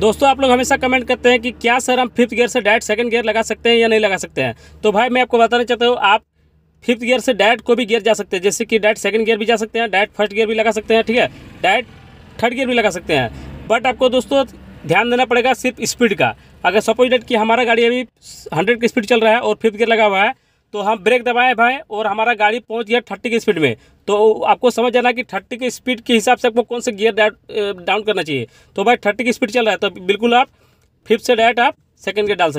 दोस्तों आप लोग हमेशा कमेंट करते हैं कि क्या सर हम फिफ्थ गियर से डायरेक्ट सेकंड गियर लगा सकते हैं या नहीं लगा सकते हैं तो भाई मैं आपको बताना चाहता हूँ आप फिफ्थ गियर से डायरेक्ट को भी गियर जा सकते हैं जैसे कि डायरेक्ट सेकंड गियर भी जा सकते हैं डायरेक्ट फर्स्ट गियर भी लगा सकते हैं ठीक है डायरेक्ट थर्ड गियर भी लगा सकते हैं बट आपको दोस्तों ध्यान देना पड़ेगा सिर्फ स्पीड का अगर सपोज डेट कि हमारा गाड़ी अभी हंड्रेड की स्पीड चल रहा है और फिफ्थ गियर लगा हुआ है तो हम ब्रेक दबाए भाई और हमारा गाड़ी पहुंच गया थर्टी की स्पीड में तो आपको समझ जाना कि थर्टी की स्पीड के हिसाब से आपको कौन सा गियर डाउन करना चाहिए तो भाई थर्टी की स्पीड चल रहा है तो बिल्कुल आप फिफ्थ से डायरेक्ट आप सेकेंड गियर डाल सकते